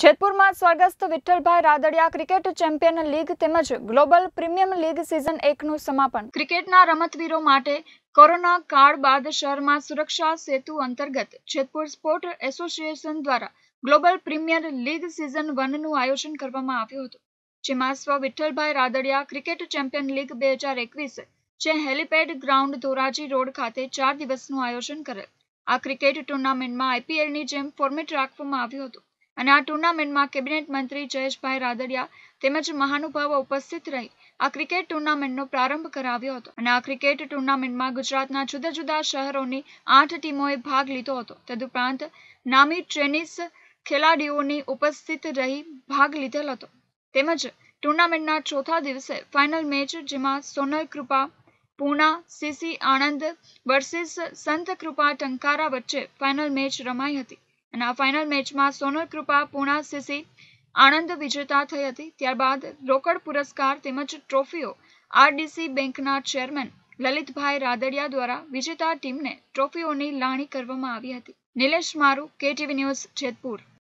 જેતપુરમાં સ્વર્ગસ્થ Vitthalbhai Radadiya cricket champion league તેમજ global premium league season એકનું સમાપન ક્રિકેટના રમતવીરો માટે કોરોના કાળ બાદ શહેરમાં સુરક્ષા સેતુ અંતર્ગત જેતપુર સ્પોર્ટ એસોસિએશન દ્વારા ગ્લોબલ પ્રીમિયર લીગ સિઝન વનનું આયોજન કરવામાં આવ્યું હતું જેમાં સ્વ Vitthalbhai Radadiya cricket champion league બે હજાર એકવીસ જે હેલિપેડ ગ્રાઉન્ડ ધોરાજી રોડ ખાતે ચાર દિવસનું આયોજન કરેલ આ ક્રિકેટ ટુર્નામેન્ટમાં આઈપીએલની જેમ ફોર્મેટ રાખવામાં આવ્યું હતું અને આ ટુર્નામેન્ટમાં કેબિનેટ મંત્રી જયેશભાઈ રાદડિયા તેમજ મહાનુભાવો ઉપસ્થિત રહી આ ક્રિકેટ ટુર્નામેન્ટનો પ્રારંભ કરાવ્યો હતો અને આ ક્રિકેટ ટુર્નામેન્ટમાં ગુજરાતના જુદા જુદા શહેરોની આઠ ટીમોએ ભાગ લીધો હતો તદુપરાંત નામી ટેનિસ ખેલાડીઓની ઉપસ્થિત રહી ભાગ લીધેલ હતો તેમજ ટુર્નામેન્ટના ચોથા દિવસે ફાઇનલ મેચ જેમાં સોનલ કૃપા પૂના સીસી આણંદ વર્સિસ સંત કૃપા ટંકારા વચ્ચે ફાઇનલ મેચ રમાઈ હતી અને આ ફાઇનલ મેચમાં સોનલ કૃપા પૂણા સીસી આણંદ વિજેતા થઈ હતી ત્યારબાદ રોકડ પુરસ્કાર તેમજ ટ્રોફીઓ આરડીસી બેંકના ચેરમેન લલિતભાઈ રાદડિયા દ્વારા વિજેતા ટીમને ટ્રોફીઓની લાણી કરવામાં આવી હતી નિલેશ મારુ કેટીવી ન્યૂઝ જેતપુર